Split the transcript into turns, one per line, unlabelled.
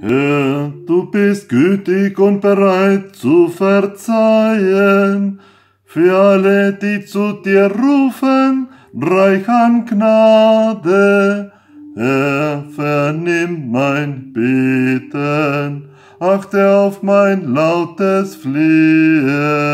Herr, du bist gütig und bereit zu verzeihen, für alle, die zu dir rufen, reich an Gnade. Herr, vernimm mein Beten, achte auf mein lautes Fliehen.